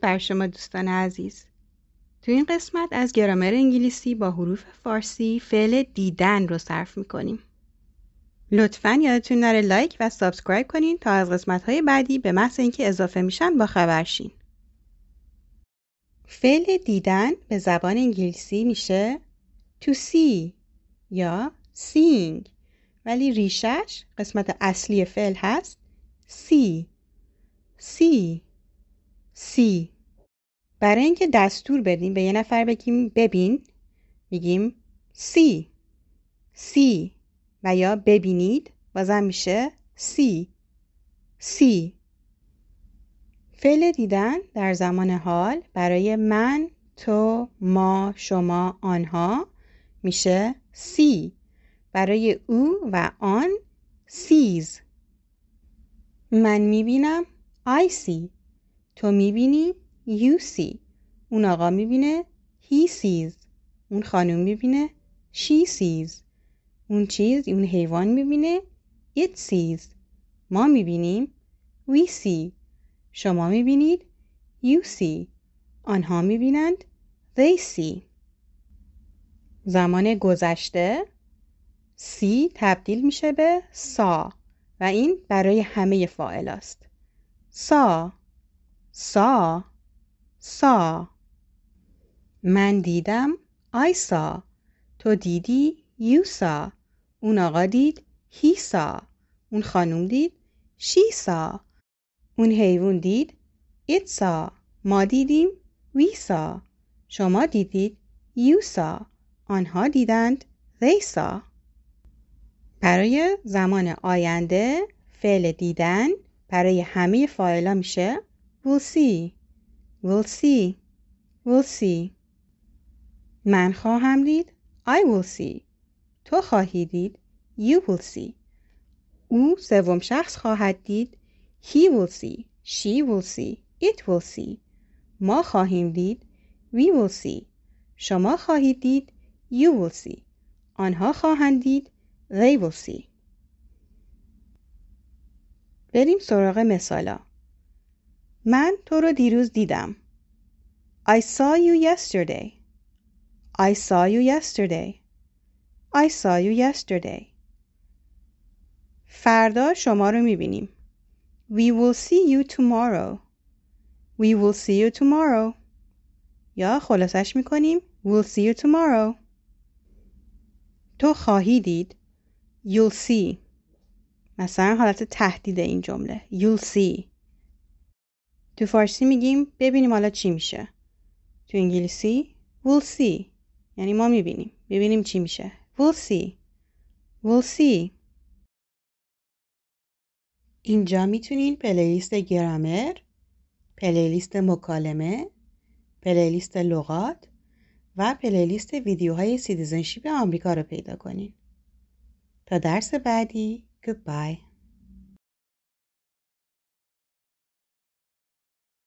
درود بر شما دوستان عزیز تو این قسمت از گرامر انگلیسی با حروف فارسی فعل دیدن رو صرف میکنیم لطفا یادتون نره لایک و سابسکرایب کنین تا از قسمت های بعدی به محض اینکه اضافه میشن با خبرشین شین فعل دیدن به زبان انگلیسی میشه to see یا seeing ولی ریشش قسمت اصلی فعل هست see see C برای اینکه دستور بدیم به یه نفر بگیم ببین میگیم C C و یا ببینید بازم میشه C C فعل دیدن در زمان حال برای من تو ما شما آنها میشه C برای او و آن سیز من میبینم I see تو میبینی you see اون آقا میبینه he sees اون خانم میبینه she sees اون چیز اون حیوان میبینه it sees ما میبینیم we see شما میبینید you see آنها میبینند they see زمان گذشته see تبدیل میشه به سا و این برای همه فائل است سا saw saw من دیدم I تو دیدی you saw اون آقا دید he اون خانوم دید she saw اون حیوان دید it ما دیدیم we شما دیدید you آنها دیدند they saw برای زمان آینده فعل دیدن برای همه فاعلا میشه We'll see. We'll see. We'll see. من خواهم دید. I will see. تو خواهی دید. You will see. او سوم شخص خواهد دید. He will see. She will see. It will see. ما خواهیم دید. We will see. شما خواهید دید. You will see. آنها خواهند دید. They will see. بریم سراغ مثالا. من تو رو دیروز دیدم. I saw you yesterday. I saw you yesterday. I saw you yesterday. فردا شما رو میبینیم. We will see you tomorrow. We will see you tomorrow. یا خلاصش میکنیم We'll see you tomorrow. تو خواهی دید. You'll see. مثلا حالت تهدید این جمله. You'll see. تو فارسی میگیم ببینیم حالا چی میشه تو انگلیسی we'll see یعنی ما میبینیم ببینیم چی میشه we'll see we'll see اینجا میتونین پلیلیست گرامر پلیلیست مکالمه پلیلیست لغات و پلیلیست ویدیوهای سیتیزنشیپ آمریکا رو پیدا کنین تا درس بعدی goodbye